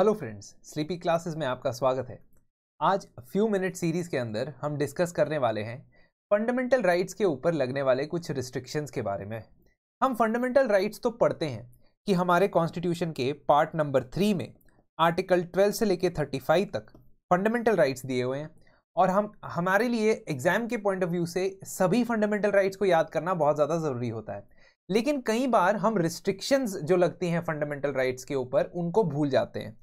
Hello friends sleepy classes में आपका स्वागत है आज फ्यू मिनट सीरीज़ के अंदर हम डिस्कस करने वाले हैं फंडामेंटल राइट्स के ऊपर लगने वाले कुछ रिस्ट्रिक्शंस के बारे में हम फंडामेंटल राइट्स तो पढ़ते हैं कि हमारे कॉन्स्टिट्यूशन के पार्ट नंबर थ्री में आर्टिकल ट्वेल्व से लेकर थर्टी फाइव तक फंडामेंटल राइट्स दिए हुए हैं और हम हमारे लिए एग्ज़ाम के पॉइंट ऑफ व्यू से सभी फंडामेंटल राइट्स को याद करना बहुत ज़्यादा ज़रूरी होता है लेकिन कई बार हम रिस्ट्रिक्शंस जो लगती हैं फंडामेंटल राइट्स के ऊपर उनको भूल जाते हैं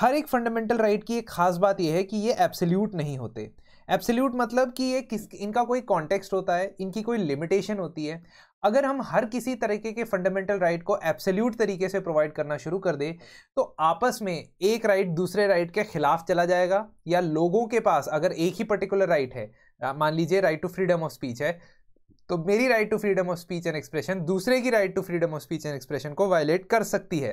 हर एक फंडामेंटल राइट की एक खास बात यह है कि ये एब्सोल्यूट नहीं होते एब्सोल्यूट मतलब कि ये किस इनका कोई कॉन्टेक्स्ट होता है इनकी कोई लिमिटेशन होती है अगर हम हर किसी तरीके के फंडामेंटल राइट को एब्सोल्यूट तरीके से प्रोवाइड करना शुरू कर दे तो आपस में एक राइट दूसरे राइट के खिलाफ चला जाएगा या लोगों के पास अगर एक ही पर्टिकुलर राइट है मान लीजिए right to freedom of speech है तो मेरी right to freedom of speech and expression दूसरे की right to freedom of speech and expression को वायलेट कर सकती है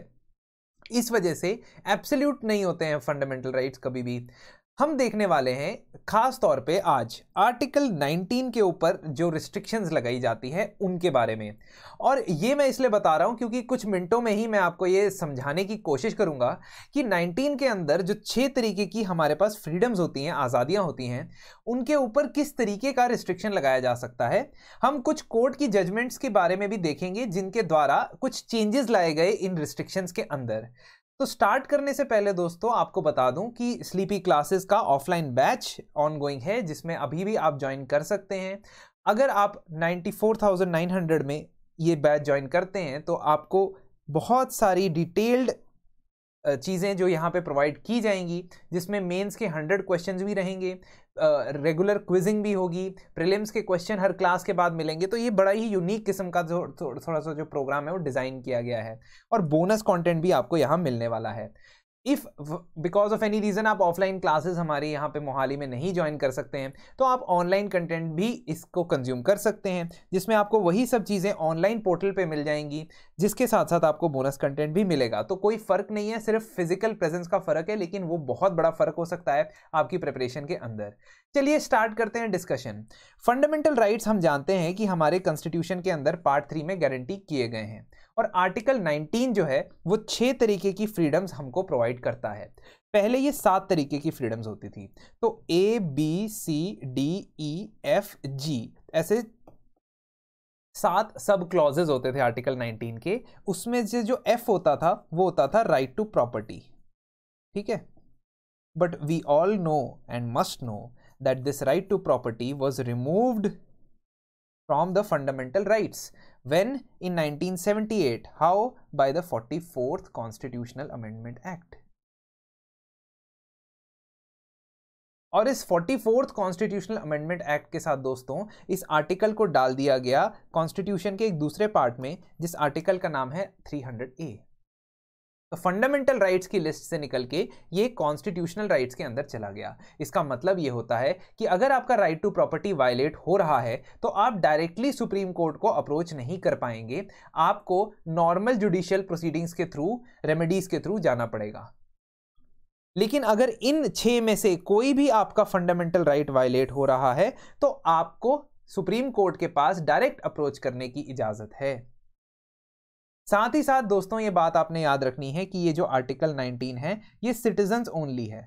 इस वजह से एब्सोल्यूट नहीं होते हैं फंडामेंटल राइट्स कभी भी हम देखने वाले हैं खास तौर पे आज आर्टिकल 19 के ऊपर जो रिस्ट्रिक्शंस लगाई जाती हैं उनके बारे में और ये मैं इसलिए बता रहा हूँ क्योंकि कुछ मिनटों में ही मैं आपको ये समझाने की कोशिश करूँगा कि 19 के अंदर जो छः तरीके की हमारे पास फ्रीडम्स होती हैं आज़ादियाँ होती हैं उनके ऊपर किस तरीके का रिस्ट्रिक्शन लगाया जा सकता है हम कुछ कोर्ट की जजमेंट्स के बारे में भी देखेंगे जिनके द्वारा कुछ चेंजेस लाए गए इन रिस्ट्रिक्शंस के अंदर तो स्टार्ट करने से पहले दोस्तों आपको बता दूं कि स्लीपी क्लासेस का ऑफलाइन बैच ऑनगोइंग है जिसमें अभी भी आप ज्वाइन कर सकते हैं अगर आप 94,900 में ये बैच ज्वाइन करते हैं तो आपको बहुत सारी डिटेल्ड चीज़ें जो यहाँ पे प्रोवाइड की जाएंगी जिसमें मेंस के 100 क्वेश्चंस भी रहेंगे रेगुलर क्विजिंग भी होगी प्रिलिम्स के क्वेश्चन हर क्लास के बाद मिलेंगे तो ये बड़ा ही यूनिक किस्म का जो थोड़ा सा जो प्रोग्राम है वो डिज़ाइन किया गया है और बोनस कॉन्टेंट भी आपको यहाँ मिलने वाला है if because of any reason आप ऑफलाइन क्लासेस हमारे यहाँ पे मोहाली में नहीं ज्वाइन कर सकते हैं तो आप ऑनलाइन कंटेंट भी इसको कंज्यूम कर सकते हैं जिसमें आपको वही सब चीज़ें ऑनलाइन पोर्टल पे मिल जाएंगी जिसके साथ साथ आपको बोनस कंटेंट भी मिलेगा तो कोई फ़र्क नहीं है सिर्फ फिजिकल प्रेजेंस का फ़र्क है लेकिन वो बहुत बड़ा फ़र्क हो सकता है आपकी प्रिपरेशन के अंदर चलिए स्टार्ट करते हैं डिस्कशन फंडामेंटल राइट्स हम जानते हैं कि हमारे कॉन्स्टिट्यूशन के अंदर पार्ट थ्री में गारंटी किए गए हैं और आर्टिकल 19 जो है वो छः तरीके की फ्रीडम्स हमको प्रोवाइड करता है पहले ये सात तरीके की फ्रीडम्स होती थी तो A B C D E F G ऐसे सात सब क्लॉजेज होते थे आर्टिकल 19 के उसमें से जो एफ होता था वो होता था राइट टू प्रॉपर्टी ठीक है but we all know and must know that this right to property was removed from the fundamental rights When in 1978? How? By the 44th Constitutional Amendment Act. और इस 44th constitutional amendment act के साथ दोस्तों इस article को डाल दिया गया कॉन्स्टिट्यूशन के एक दूसरे पार्ट में जिस आर्टिकल का नाम है 300 ए तो फंडामेंटल राइट्स की लिस्ट से निकल के ये कॉन्स्टिट्यूशनल राइट्स के अंदर चला गया इसका मतलब ये होता है कि अगर आपका राइट टू प्रॉपर्टी वायलेट हो रहा है तो आप डायरेक्टली सुप्रीम कोर्ट को अप्रोच नहीं कर पाएंगे आपको नॉर्मल जुडिशियल प्रोसीडिंग्स के थ्रू रेमेडीज के थ्रू जाना पड़ेगा लेकिन अगर इन छः में से कोई भी आपका फंडामेंटल राइट वायलेट हो रहा है तो आपको सुप्रीम कोर्ट के पास डायरेक्ट अप्रोच करने की इजाज़त है साथ ही साथ दोस्तों ये बात आपने याद रखनी है कि ये जो आर्टिकल 19 है ये सिटीजन्स ओनली है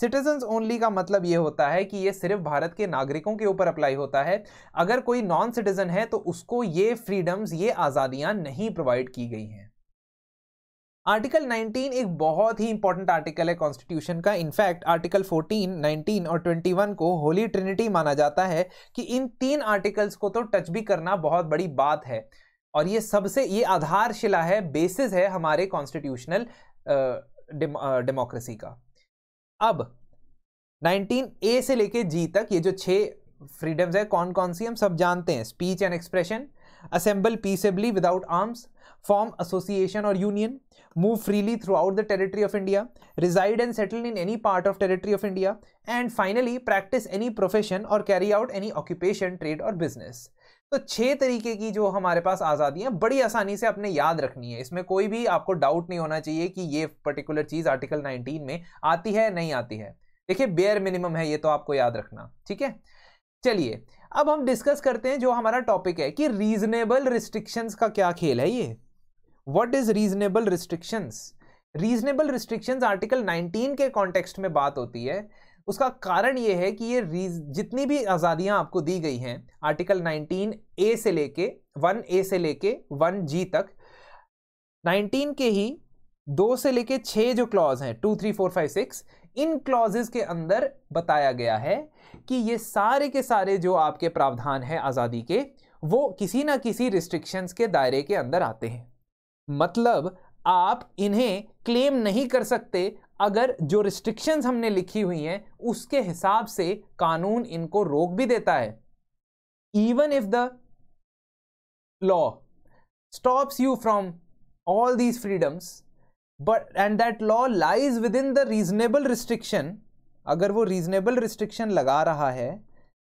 सिटीजन्स ओनली का मतलब ये होता है कि ये सिर्फ भारत के नागरिकों के ऊपर अप्लाई होता है अगर कोई नॉन सिटीजन है तो उसको ये फ्रीडम्स ये आज़ादियाँ नहीं प्रोवाइड की गई हैं आर्टिकल 19 एक बहुत ही इंपॉर्टेंट आर्टिकल है कॉन्स्टिट्यूशन का इनफैक्ट आर्टिकल 14, 19 और 21 को होली ट्रिनिटी माना जाता है कि इन तीन आर्टिकल्स को तो टच भी करना बहुत बड़ी बात है और ये सबसे ये आधारशिला है बेसिस है हमारे कॉन्स्टिट्यूशनल डेमोक्रेसी का अब 19 ए से लेके जी तक ये जो छः फ्रीडम्स है कौन कौन सी हम सब जानते हैं speech and expression assemble peaceably without arms form association और union move freely throughout the territory of India reside and settle in any part of territory of India and finally practice any profession और carry out any occupation trade और business तो छह तरीके की जो हमारे पास है बड़ी आसानी से आपने याद रखनी है इसमें कोई भी आपको डाउट नहीं होना चाहिए कि ये पर्टिकुलर चीज़ आर्टिकल 19 में आती है नहीं आती है देखिए बेयर मिनिमम है ये तो आपको याद रखना ठीक है चलिए अब हम डिस्कस करते हैं जो हमारा टॉपिक है कि रीजनेबल रिस्ट्रिक्शंस का क्या खेल है ये what is reasonable restrictions reasonable restrictions article 19 के कॉन्टेक्स्ट में बात होती है उसका कारण ये है कि ये जितनी भी आज़ादियाँ आपको दी गई हैं आर्टिकल 19 ए से लेके 1 ए से लेके 1 जी तक 19 के ही दो से लेके छः जो क्लॉज हैं two three four five six इन क्लॉजेज के अंदर बताया गया है कि ये सारे के सारे जो आपके प्रावधान हैं आज़ादी के वो किसी ना किसी रिस्ट्रिक्शंस के दायरे के अंदर आते हैं मतलब आप इन्हें क्लेम नहीं कर सकते अगर जो रिस्ट्रिक्शंस हमने लिखी हुई हैं उसके हिसाब से कानून इनको रोक भी देता है even if the law stops you from all these freedoms but and that law lies within the reasonable restriction अगर वो रीजनेबल रिस्ट्रिक्शन लगा रहा है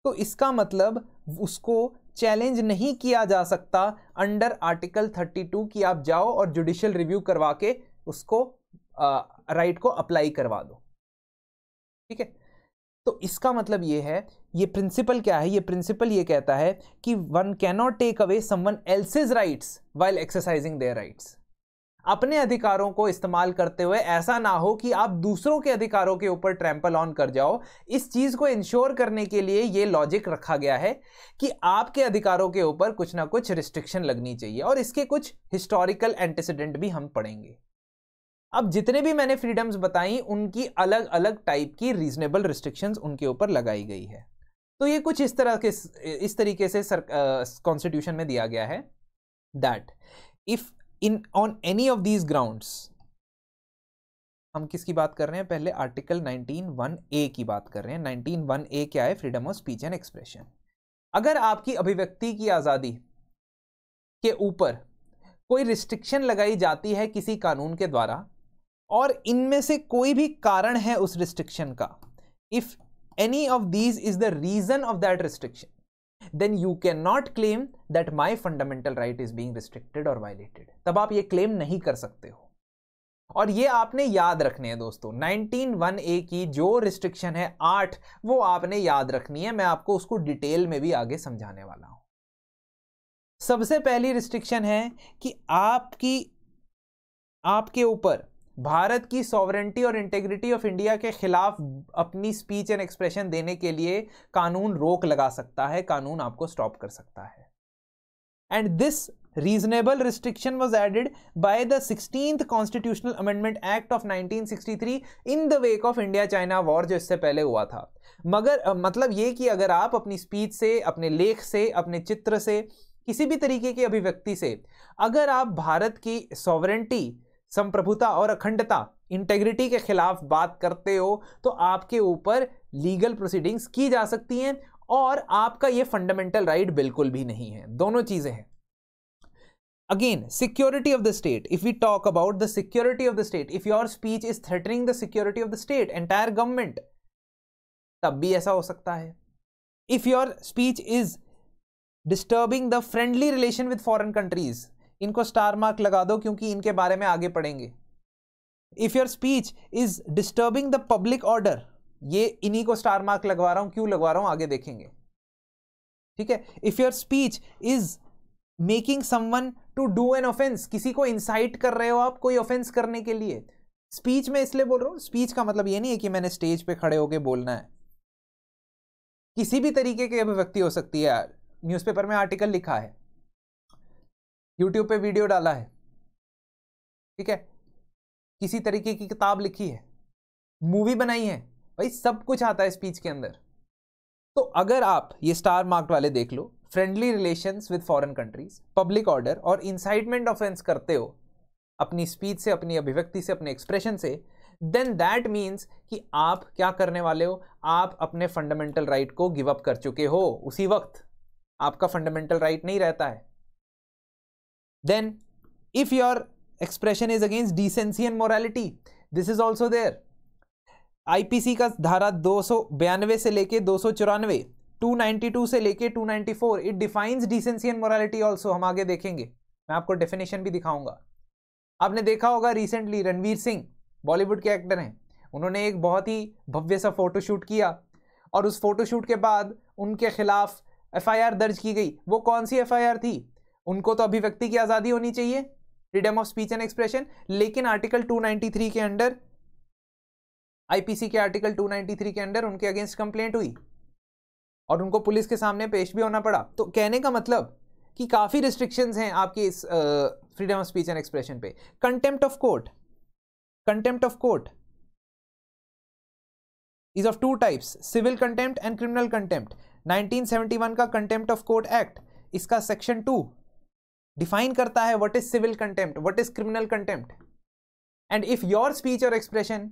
तो इसका मतलब उसको चैलेंज नहीं किया जा सकता अंडर आर्टिकल 32 की आप जाओ और जुडिशियल रिव्यू करवा के उसको राइट को अप्लाई करवा दो ठीक है तो इसका मतलब ये है ये प्रिंसिपल क्या है ये प्रिंसिपल ये कहता है कि one cannot take away someone else's rights while exercising their rights अपने अधिकारों को इस्तेमाल करते हुए ऐसा ना हो कि आप दूसरों के अधिकारों के ऊपर ट्रैम्पल ऑन कर जाओ इस चीज़ को इंश्योर करने के लिए ये लॉजिक रखा गया है कि आपके अधिकारों के ऊपर कुछ ना कुछ रिस्ट्रिक्शन लगनी चाहिए और इसके कुछ हिस्टोरिकल एंटीसीडेंट भी हम पढ़ेंगे अब जितने भी मैंने फ्रीडम्स बताई उनकी अलग अलग टाइप की रीजनेबल रिस्ट्रिक्शंस उनके ऊपर लगाई गई है तो ये कुछ इस तरह के इस तरीके से कॉन्स्टिट्यूशन में दिया गया है that if in on any of these grounds हम किसकी बात कर रहे हैं पहले आर्टिकल 19.1 ए की बात कर रहे हैं 19.1 ए क्या है freedom of speech and expression अगर आपकी अभिव्यक्ति की आज़ादी के ऊपर कोई रिस्ट्रिक्शन लगाई जाती है किसी कानून के द्वारा और इनमें से कोई भी कारण है उस रिस्ट्रिक्शन का if any of these is the reason of that restriction then you can not claim that my fundamental right is being restricted और वायलेटेड तब आप ये क्लेम नहीं कर सकते हो और ये आपने याद रखने हैं दोस्तों वन ए की जो रिस्ट्रिक्शन है आठ वो आपने याद रखनी है मैं आपको उसको डिटेल में भी आगे समझाने वाला हूं सबसे पहली रिस्ट्रिक्शन है कि आपकी आपके ऊपर भारत की सॉवरेंटी और इंटेग्रिटी ऑफ इंडिया के खिलाफ अपनी स्पीच एंड एक्सप्रेशन देने के लिए कानून रोक लगा सकता है कानून आपको स्टॉप कर सकता है and this reasonable restriction was added by the sixteen constitutional amendment act of 1963 in the wake of India China war जो इससे पहले हुआ था मगर मतलब ये कि अगर आप अपनी स्पीच से अपने लेख से अपने चित्र से किसी भी तरीके की अभिव्यक्ति से अगर आप भारत की सॉवरेंटी संप्रभुता और अखंडता इंटेग्रिटी के खिलाफ बात करते हो तो आपके ऊपर लीगल प्रोसीडिंग्स की जा सकती हैं और आपका ये फंडामेंटल राइट बिल्कुल भी नहीं है दोनों चीजें हैं again security of the state if you talk about the security of the state if your speech is threatening the security of the state entire government तब भी ऐसा हो सकता है if your speech is disturbing the friendly relation with foreign countries इनको star mark लगा दो क्योंकि इनके बारे में आगे पढ़ेंगे if your speech is disturbing the public order ये इन्हीं को स्टार मार्क लगवा रहा हूं क्यों लगवा रहा हूं आगे देखेंगे ठीक है if your speech is making someone to do an offence किसी को इंसाइट कर रहे हो आप कोई ऑफेंस करने के लिए स्पीच में इसलिए बोल रहा हूं स्पीच का मतलब ये नहीं है कि मैंने स्टेज पे खड़े होके बोलना है किसी भी तरीके की अभिव्यक्ति हो सकती है न्यूज़पेपर में आर्टिकल लिखा है यूट्यूब पे वीडियो डाला है ठीक है किसी तरीके की किताब लिखी है मूवी बनाई है भाई सब कुछ आता है स्पीच के अंदर तो अगर आप ये स्टार मार्क्ड वाले देख लो friendly relations with foreign countries public order और इंसाइटमेंट ऑफेंस करते हो अपनी स्पीच से अपनी अभिव्यक्ति से अपने एक्सप्रेशन से देन दैट मीन्स कि आप क्या करने वाले हो आप अपने फंडामेंटल राइट right को गिव अप कर चुके हो उसी वक्त आपका फंडामेंटल राइट right नहीं रहता है Then, if your expression is against decency and morality, this is also there. IPC का धारा दो सौ बयानवे से लेके दो सौ चौरानवे टू नाइन्टी टू से लेके two ninety four it defines decency and morality also हम आगे देखेंगे मैं आपको डेफिनेशन भी दिखाऊंगा आपने देखा होगा रिसेंटली रणवीर सिंह बॉलीवुड के एक्टर हैं उन्होंने एक बहुत ही भव्य सा फोटोशूट किया और उस फोटोशूट के बाद उनके खिलाफ एफआईआर दर्ज की गई वो कौन सी एफआईआर थी उनको तो अभिव्यक्ति की आज़ादी होनी चाहिए freedom of speech and expression लेकिन आर्टिकल 293 के अंडर आईपीसी के आर्टिकल 293 के अंडर उनके अगेंस्ट कंप्लेंट हुई और उनको पुलिस के सामने पेश भी होना पड़ा तो कहने का मतलब कि काफ़ी रिस्ट्रिक्शंस हैं आपके इस freedom of speech and expression पे contempt of court contempt of court is of two types civil contempt and criminal contempt 1971 का कंटेम्प्ट ऑफ कोर्ट एक्ट इसका सेक्शन टू डिफाइन करता है what is civil contempt what is criminal contempt and if your speech और expression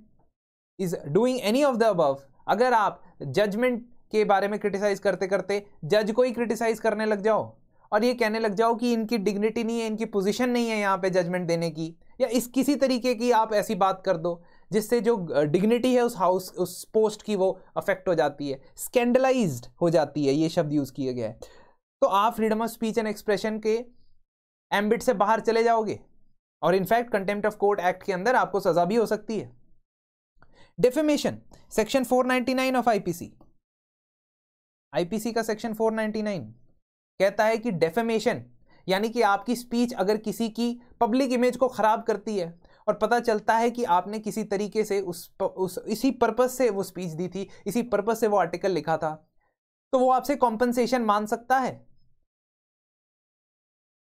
is doing any of the above अगर आप judgement के बारे में क्रिटिसाइज करते करते जज को ही क्रिटिसाइज करने लग जाओ और ये कहने लग जाओ कि इनकी डिग्निटी नहीं है इनकी पोजिशन नहीं है यहाँ पे जजमेंट देने की या इस किसी तरीके की आप ऐसी बात कर दो जिससे जो डिग्निटी है उस हाउस उस पोस्ट की वो अफेक्ट हो जाती है स्कैंडलाइज्ड हो जाती है ये शब्द यूज़ किया गया है तो आप freedom of speech and expression के एम्बिट से बाहर चले जाओगे और in fact contempt of court act के अंदर आपको सजा भी हो सकती है defamation section 499 of IPC IPC का सेक्शन 499 कहता है कि डेफेमेशन यानी कि आपकी स्पीच अगर किसी की पब्लिक इमेज को खराब करती है और पता चलता है कि आपने किसी तरीके से उस, प, उस इसी पर्पज़ से वो स्पीच दी थी इसी पर्पज़ से वो आर्टिकल लिखा था तो वो आपसे कॉम्पनसेशन मान सकता है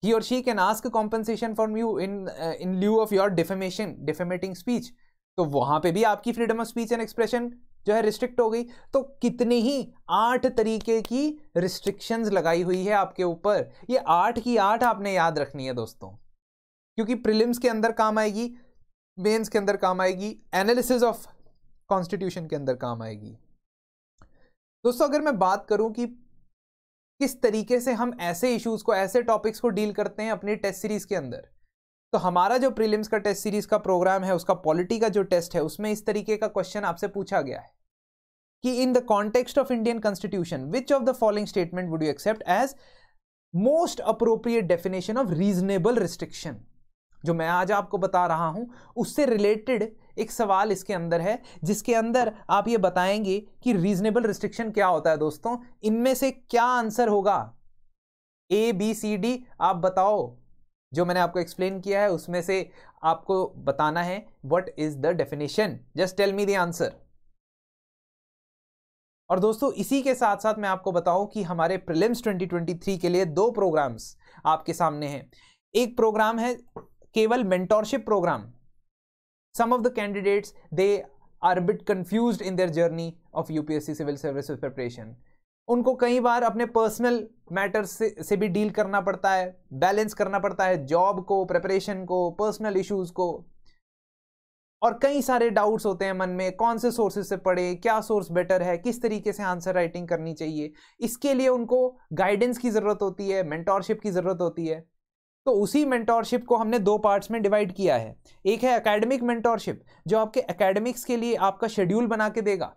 ही और she can ask compensation for you in in lieu of your defamation defamating speech तो वहां पे भी आपकी freedom of speech and expression जो है रिस्ट्रिक्ट हो गई तो कितने ही आठ तरीके की रिस्ट्रिक्शंस लगाई हुई है आपके ऊपर ये आठ की आठ आपने याद रखनी है दोस्तों क्योंकि प्रिलिम्स के अंदर काम आएगी मेन्स के अंदर काम आएगी एनालिसिस ऑफ कॉन्स्टिट्यूशन के अंदर काम आएगी दोस्तों अगर मैं बात करूं कि किस तरीके से हम ऐसे इश्यूज को ऐसे टॉपिक्स को डील करते हैं अपनी टेस्ट सीरीज के अंदर तो हमारा जो प्रीलिम्स का टेस्ट सीरीज का प्रोग्राम है उसका पॉलिटी का जो टेस्ट है उसमें इस तरीके का क्वेश्चन आपसे पूछा गया है कि in the context of Indian constitution which of the following statement would you accept as most appropriate definition of reasonable restriction जो मैं आज आपको बता रहा हूं उससे रिलेटेड एक सवाल इसके अंदर है जिसके अंदर आप ये बताएंगे कि रीजनेबल रिस्ट्रिक्शन क्या होता है दोस्तों इनमें से क्या आंसर होगा ए बी सी डी आप बताओ जो मैंने आपको एक्सप्लेन किया है उसमें से आपको बताना है what is the definition just tell me the answer और दोस्तों इसी के साथ साथ मैं आपको बताऊं कि हमारे प्रिलिम्स 2023 के लिए दो प्रोग्राम्स आपके सामने हैं एक प्रोग्राम है केवल mentorship program some of the candidates they are a bit confused in their journey of UPSC civil services preparation उनको कई बार अपने पर्सनल मैटर्स से, से भी डील करना पड़ता है बैलेंस करना पड़ता है जॉब को प्रिपरेशन को पर्सनल इश्यूज को और कई सारे डाउट्स होते हैं मन में कौन से सोर्सेज से पढ़े क्या सोर्स बेटर है किस तरीके से आंसर राइटिंग करनी चाहिए इसके लिए उनको गाइडेंस की ज़रूरत होती है मेंटोरशिप की ज़रूरत होती है तो उसी मेंटोरशिप को हमने दो पार्ट्स में डिवाइड किया है एक है एकेडमिक मेंटोरशिप जो आपके एकेडमिक्स के लिए आपका शेड्यूल बना के देगा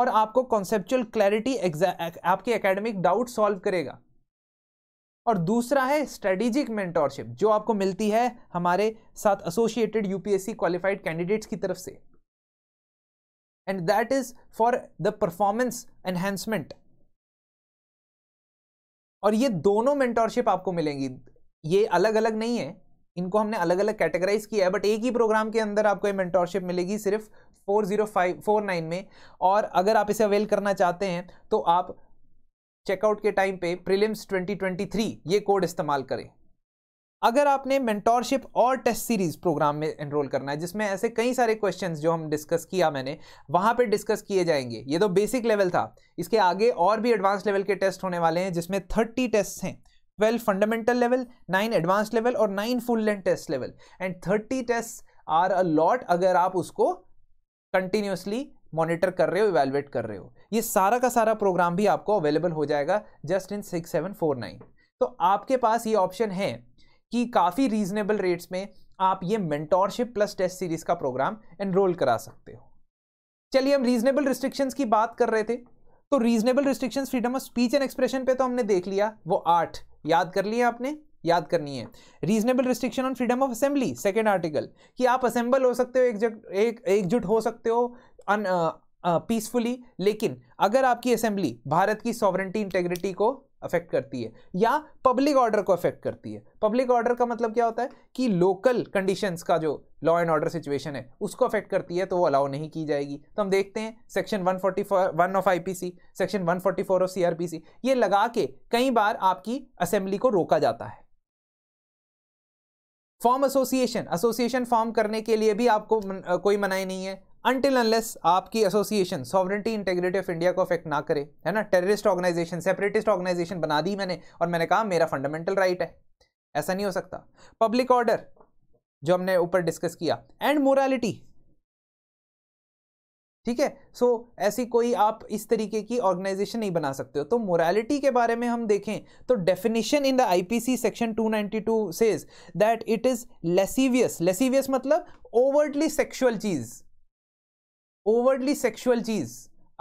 और आपको कॉन्सेप्चुअल क्लैरिटी आपके एकेडमिक डाउट सॉल्व करेगा और दूसरा है स्ट्रेटेजिक मेंटोरशिप जो आपको मिलती है हमारे साथ एसोसिएटेड यूपीएससी क्वालिफाइड कैंडिडेट्स की तरफ से and that is for the performance enhancement और ये दोनों मेंटोरशिप आपको मिलेंगी ये अलग अलग नहीं है इनको हमने अलग अलग कैटेगराइज किया है बट एक ही प्रोग्राम के अंदर आपको ये मेंटोरशिप मिलेगी सिर्फ four zero five four nine में और अगर आप इसे अवेल करना चाहते हैं तो आप चेकआउट के टाइम पे प्रीलिम्स 2023 ये कोड इस्तेमाल करें अगर आपने मेंटोरशिप और टेस्ट सीरीज़ प्रोग्राम में एनरोल करना है जिसमें ऐसे कई सारे क्वेश्चंस जो हम डिस्कस किया मैंने वहाँ पे डिस्कस किए जाएंगे ये तो बेसिक लेवल था इसके आगे और भी एडवांस लेवल के टेस्ट होने वाले हैं जिसमें थर्टी टेस्ट हैं 12 fundamental level 9 advanced level or 9 full length test level and 30 tests are a lot agar aap usko continuously monitor कर रहे हो इवेलुएट कर रहे हो ये सारा का सारा प्रोग्राम भी आपको अवेलेबल हो जाएगा just in six seven four nine तो आपके पास ये ऑप्शन है कि काफ़ी रीजनेबल रेट्स में आप ये मेंटोरशिप प्लस टेस्ट सीरीज का प्रोग्राम एनरोल करा सकते हो चलिए हम रीजनेबल रिस्ट्रिक्शंस की बात कर रहे थे तो reasonable restrictions freedom of speech and expression पे तो हमने देख लिया वो आठ याद कर लिया आपने याद करनी है reasonable restriction on freedom of assembly second article कि आप असेंबल हो सकते हो एकजुट एक हो सकते हो पीसफुली लेकिन अगर आपकी असेंबली भारत की सॉवरेंटी इंटेग्रिटी को अफेक्ट करती है या पब्लिक ऑर्डर को अफेक्ट करती है पब्लिक ऑर्डर का मतलब क्या होता है कि लोकल कंडीशंस का जो लॉ एंड ऑर्डर सिचुएशन है उसको अफेक्ट करती है तो वो अलाउ नहीं की जाएगी तो हम देखते हैं section 144 one of IPC section 144 of CrPC ये लगा के कई बार आपकी असेंबली को रोका जाता है फॉर्म एसोसिएशन एसोसिएशन फॉर्म करने के लिए भी आपको कोई मनाई नहीं है अनटिल अनलेस आपकी association sovereignty integrity of India को अफेक्ट ना करे है ना टेररिस्ट ऑर्गेनाइजेशन सेपरेटिस्ट ऑर्गेनाइजेशन बना दी मैंने और मैंने कहा मेरा फंडामेंटल राइट right है ऐसा नहीं हो सकता पब्लिक ऑर्डर जो हमने ऊपर डिस्कस किया एंड मोरालिटी ठीक है सो ऐसी कोई आप इस तरीके की ऑर्गेनाइजेशन नहीं बना सकते हो तो मोरालिटी के बारे में हम देखें तो definition in the IPC section 292 says that it is lascivious lascivious मतलब ओवरली सेक्सुअल चीज़ ओवरली सेक्सुअल चीज़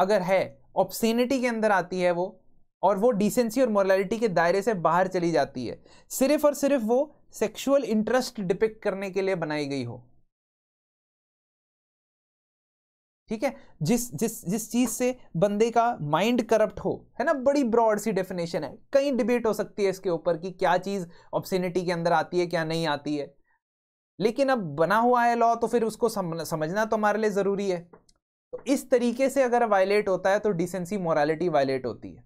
अगर है ऑप्सिनिटी के अंदर आती है वो और वो डिसेंसी और मोरलिटी के दायरे से बाहर चली जाती है सिर्फ और सिर्फ वो सेक्सुअल इंटरेस्ट डिपिक्ट करने के लिए बनाई गई हो ठीक है जिस जिस जिस चीज से बंदे का माइंड करप्ट हो है ना बड़ी ब्रॉड सी डेफिनेशन है कई डिबेट हो सकती है इसके ऊपर कि क्या चीज ऑप्सिनिटी के अंदर आती है क्या नहीं आती है लेकिन अब बना हुआ है लॉ तो फिर उसको समझना तो हमारे लिए जरूरी है तो इस तरीके से अगर वायलेट होता है तो डिसेंसी मोरालिटी वायलेट होती है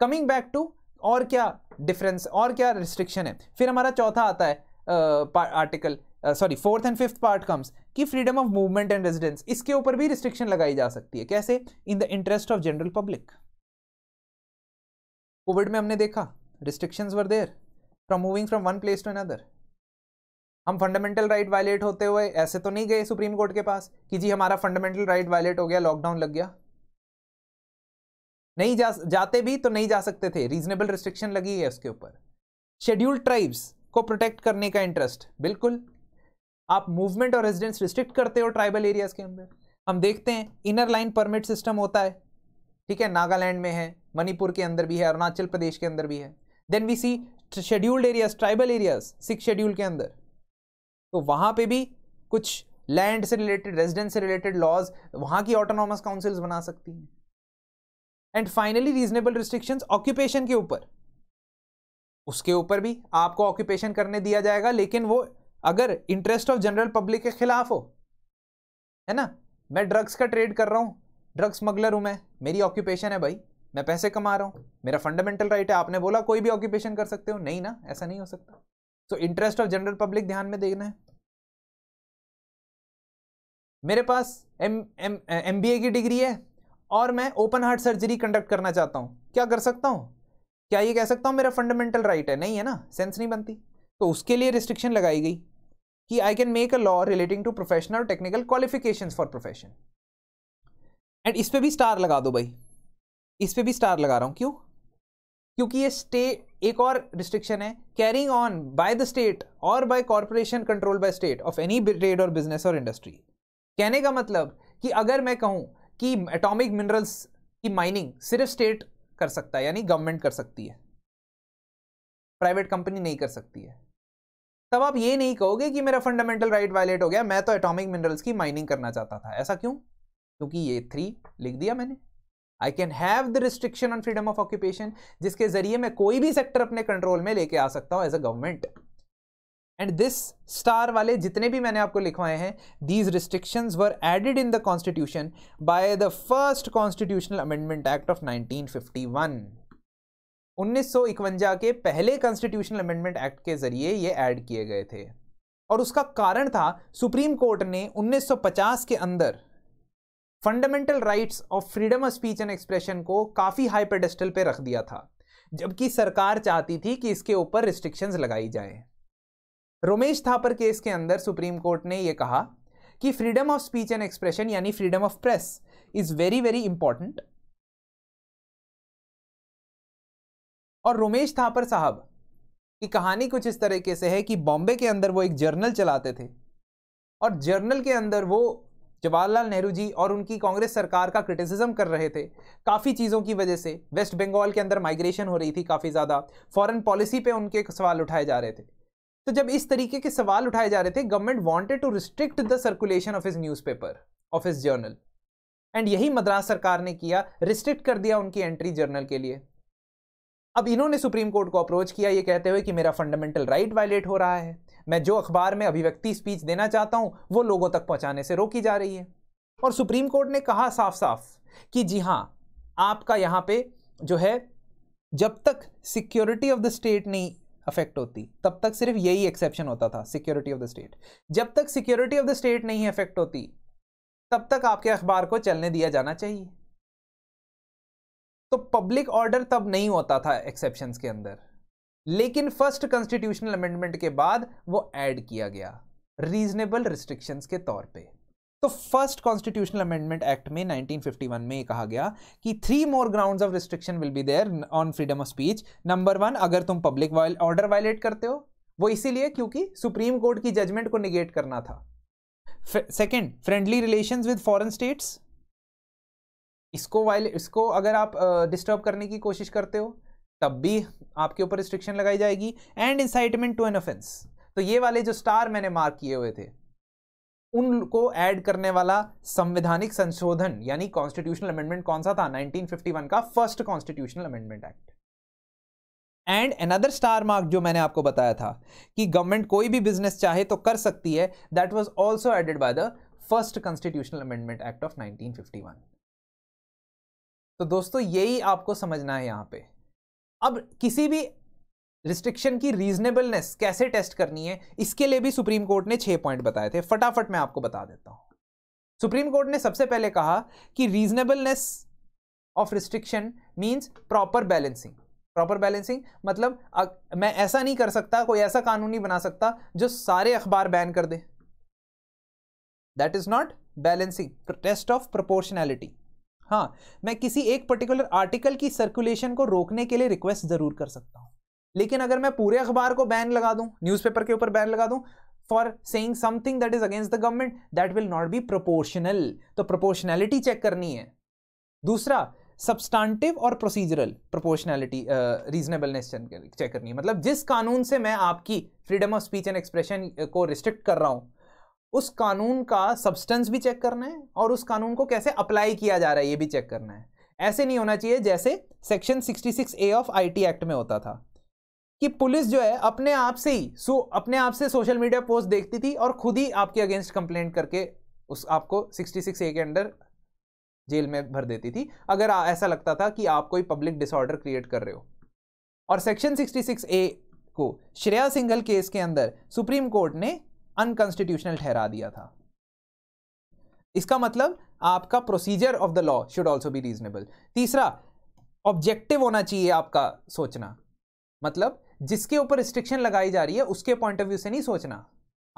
कमिंग बैक टू और क्या डिफरेंस और क्या रिस्ट्रिक्शन है फिर हमारा चौथा आता है article sorry fourth and fifth part comes कि freedom of movement and residence इसके ऊपर भी रिस्ट्रिक्शन लगाई जा सकती है कैसे in the interest of general public covid में हमने देखा restrictions were there from moving from one place to another हम फंडामेंटल राइट वायलेट होते हुए ऐसे तो नहीं गए सुप्रीम कोर्ट के पास कि जी हमारा फंडामेंटल राइट वायलेट हो गया लॉकडाउन लग गया नहीं जा जाते भी तो नहीं जा सकते थे रीजनेबल रिस्ट्रिक्शन लगी है उसके ऊपर शेड्यूल्ड ट्राइब्स को प्रोटेक्ट करने का इंटरेस्ट बिल्कुल आप मूवमेंट और रेजिडेंस रिस्ट्रिक्ट करते हो ट्राइबल एरियाज के अंदर हम देखते हैं इनर लाइन परमिट सिस्टम होता है ठीक है नागालैंड में है मणिपुर के अंदर भी है अरुणाचल प्रदेश के अंदर भी है then we see scheduled areas tribal areas six schedule के अंदर तो वहाँ पे भी कुछ लैंड से रिलेटेड रेजिडेंस से रिलेटेड लॉज वहाँ की ऑटोनॉमस काउंसिल्स बना सकती हैं and finally reasonable restriction occupation के ऊपर उसके ऊपर भी आपको ऑक्यूपेशन करने दिया जाएगा लेकिन वो अगर इंटरेस्ट ऑफ जनरल पब्लिक के खिलाफ हो है ना मैं ड्रग्स का ट्रेड कर रहा हूँ ड्रग्स स्मगलर हूँ मैं मेरी ऑक्यूपेशन है भाई मैं पैसे कमा रहा हूँ मेरा फंडामेंटल राइट है आपने बोला कोई भी ऑक्यूपेशन कर सकते हो नहीं ना ऐसा नहीं हो सकता so interest of general public ध्यान में देखना है मेरे पास M M M B A की डिग्री है और मैं ओपन हार्ट सर्जरी कंडक्ट करना चाहता हूँ क्या कर सकता हूँ क्या ये कह सकता हूँ मेरा फंडामेंटल राइट है नहीं है ना सेंस नहीं बनती तो उसके लिए रिस्ट्रिक्शन लगाई गई कि I can make a law relating to professional और technical qualification for profession and इस पर भी स्टार लगा दो भाई इस पर भी स्टार लगा रहा हूँ क्यों क्योंकि ये स्टे एक और रिस्ट्रिक्शन है carrying on by the state और by corporation control by state of any trade और बिजनेस और इंडस्ट्री कहने का मतलब कि अगर मैं कहूं कि एटॉमिक मिनरल्स की माइनिंग सिर्फ स्टेट कर सकता है यानी गवर्नमेंट कर सकती है प्राइवेट कंपनी नहीं कर सकती है तब आप ये नहीं कहोगे कि मेरा फंडामेंटल राइट वायलेट हो गया मैं तो एटॉमिक मिनरल्स की माइनिंग करना चाहता था ऐसा क्यों क्योंकि ये थ्री लिख दिया मैंने I can have the restriction on freedom of occupation जिसके जरिए मैं कोई भी सेक्टर अपने कंट्रोल में लेके आ सकता हूं as a government and this star वाले जितने भी मैंने आपको लिखवाए हैं these restrictions were added in the constitution by the first constitutional amendment act of 1951 1951 के पहले कॉन्स्टिट्यूशनल अमेंडमेंट एक्ट के जरिए ये ऐड किए गए थे और उसका कारण था सुप्रीम कोर्ट ने 1950 के अंदर fundamental rights of freedom of speech and expression को काफ़ी हाई पेडेस्टल पे रख दिया था जबकि सरकार चाहती थी कि इसके ऊपर रिस्ट्रिक्शंस लगाई जाएं रोमेश थापर केस के अंदर सुप्रीम कोर्ट ने यह कहा कि freedom of speech and expression यानी freedom of press is very very important और रोमेश थापर साहब की कहानी कुछ इस तरीके से है कि बॉम्बे के अंदर वो एक जर्नल चलाते थे और जर्नल के अंदर वो जवाहरलाल नेहरू जी और उनकी कांग्रेस सरकार का क्रिटिसिज्म कर रहे थे काफ़ी चीज़ों की वजह से वेस्ट बंगाल के अंदर माइग्रेशन हो रही थी काफ़ी ज़्यादा फॉरेन पॉलिसी पे उनके सवाल उठाए जा रहे थे तो जब इस तरीके के सवाल उठाए जा रहे थे government wanted to restrict the circulation of news newspaper of is journal and यही मद्रास सरकार ने किया रिस्ट्रिक्ट कर दिया उनकी एंट्री जर्नल के लिए अब इन्होंने सुप्रीम कोर्ट को अप्रोच किया ये कहते हुए कि मेरा फंडामेंटल राइट वायलेट हो रहा है मैं जो अखबार में अभिव्यक्ति स्पीच देना चाहता हूं वो लोगों तक पहुंचाने से रोकी जा रही है और सुप्रीम कोर्ट ने कहा साफ साफ कि जी हां आपका यहां पे जो है जब तक सिक्योरिटी ऑफ द स्टेट नहीं अफेक्ट होती तब तक सिर्फ यही एक्सेप्शन होता था सिक्योरिटी ऑफ द स्टेट जब तक सिक्योरिटी ऑफ द स्टेट नहीं अफेक्ट होती तब तक आपके अखबार को चलने दिया जाना चाहिए तो पब्लिक ऑर्डर तब नहीं होता था एक्सेप्शन के अंदर लेकिन फर्स्ट कॉन्स्टिट्यूशनल अमेंडमेंट के बाद वो ऐड किया गया रीजनेबल रिस्ट्रिक्शंस के तौर पे तो फर्स्ट कॉन्स्टिट्यूशनल अमेंडमेंट एक्ट में 1951 में कहा गया कि three more grounds of restriction will be there on freedom of speech number one अगर तुम पब्लिक ऑर्डर वायलेट करते हो वो इसीलिए क्योंकि सुप्रीम कोर्ट की जजमेंट को निगेट करना था second friendly relation with foreign states इसको वायल इसको अगर आप डिस्टर्ब uh, करने की कोशिश करते हो तब भी आपके ऊपर रिस्ट्रिक्शन लगाई जाएगी and incitement to an offence तो ये वाले जो स्टार मैंने मार्क किए हुए थे उनको ऐड करने वाला संवैधानिक संशोधन यानी कॉन्स्टिट्यूशनल अमेंडमेंट कौन सा था 1951 का first constitutional amendment act and another star mark जो मैंने आपको बताया था कि गवर्नमेंट कोई भी बिजनेस चाहे तो कर सकती है that was also added by the first constitutional amendment act of nineteen तो दोस्तों यही आपको समझना है यहां पर अब किसी भी रिस्ट्रिक्शन की रीजनेबलनेस कैसे टेस्ट करनी है इसके लिए भी सुप्रीम कोर्ट ने छह पॉइंट बताए थे फटाफट मैं आपको बता देता हूं सुप्रीम कोर्ट ने सबसे पहले कहा कि reasonableness of restriction means proper balancing proper balancing मतलब अग, मैं ऐसा नहीं कर सकता कोई ऐसा कानून नहीं बना सकता जो सारे अखबार बैन कर दे that is not balancing test of proportionality हाँ मैं किसी एक पर्टिकुलर आर्टिकल की सर्कुलेशन को रोकने के लिए रिक्वेस्ट ज़रूर कर सकता हूँ लेकिन अगर मैं पूरे अखबार को बैन लगा दूं न्यूज़पेपर के ऊपर बैन लगा दूं for saying something that is against the government that will not be proportional तो प्रोपोर्शनैलिटी चेक करनी है दूसरा सब्सटांटिव और प्रोसीजरल प्रोपोर्शनैलिटी रीजनेबलनेस चेक करनी है मतलब जिस कानून से मैं आपकी freedom of speech and expression को रिस्ट्रिक्ट कर रहा हूँ उस कानून का सब्सटेंस भी चेक करना है और उस कानून को कैसे अप्लाई किया जा रहा है ये भी चेक करना है ऐसे नहीं होना चाहिए जैसे section 66 A of IT act में होता था कि पुलिस जो है अपने आप से ही सो अपने आप से सोशल मीडिया पोस्ट देखती थी और खुद ही आपके अगेंस्ट कंप्लेंट करके उस आपको 66 ए के अंडर जेल में भर देती थी अगर ऐसा लगता था कि आप कोई पब्लिक डिसऑर्डर क्रिएट कर रहे हो और सेक्शन 66 ए को श्रेया सिंघल केस के अंदर सुप्रीम कोर्ट ने अनकॉन्स्टिट्यूशनल ठहरा दिया था इसका मतलब आपका procedure of the law should also be reasonable तीसरा ऑब्जेक्टिव होना चाहिए आपका सोचना मतलब जिसके ऊपर रिस्ट्रिक्शन लगाई जा रही है उसके पॉइंट ऑफ व्यू से नहीं सोचना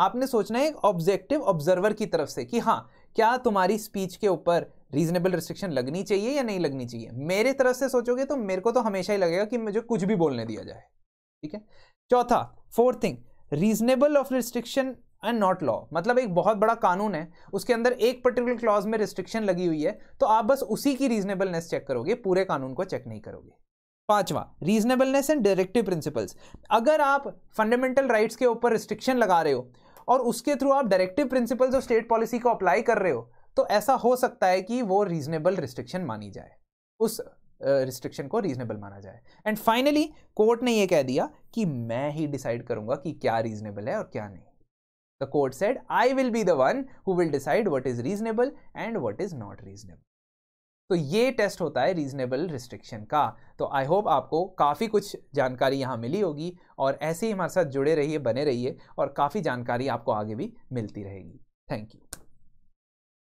आपने सोचना है एक ऑब्जेक्टिव ऑब्जर्वर की तरफ से कि हाँ क्या तुम्हारी स्पीच के ऊपर रीजनेबल रिस्ट्रिक्शन लगनी चाहिए या नहीं लगनी चाहिए मेरे तरफ से सोचोगे तो मेरे को तो हमेशा ही लगेगा कि मुझे कुछ भी बोलने दिया जाए ठीक है चौथा fourth thing reasonable of restriction and not law मतलब एक बहुत बड़ा कानून है उसके अंदर एक पर्टिकुलर क्लॉज में रिस्ट्रिक्शन लगी हुई है तो आप बस उसी की रीजनेबलनेस चेक करोगे पूरे कानून को चेक नहीं करोगे पांचवा रीजनेबलनेस एंड डायरेक्टिव प्रिंसिपल्स अगर आप फंडामेंटल राइट्स के ऊपर रिस्ट्रिक्शन लगा रहे हो और उसके थ्रू आप डायरेक्टिव प्रिंसिपल्स और स्टेट पॉलिसी को अप्लाई कर रहे हो तो ऐसा हो सकता है कि वो रीजनेबल रिस्ट्रिक्शन मानी जाए उस रिस्ट्रिक्शन uh, को रीजनेबल माना जाए एंड फाइनली कोर्ट ने ये कह दिया कि मैं ही डिसाइड करूंगा कि क्या रीजनेबल है और क्या नहीं the court said I will be the one who will decide what is reasonable and what is not reasonable तो ये टेस्ट होता है रीजनेबल रिस्ट्रिक्शन का तो आई होप आपको काफ़ी कुछ जानकारी यहाँ मिली होगी और ऐसे ही हमारे साथ जुड़े रहिए बने रहिए और काफ़ी जानकारी आपको आगे भी मिलती रहेगी थैंक यू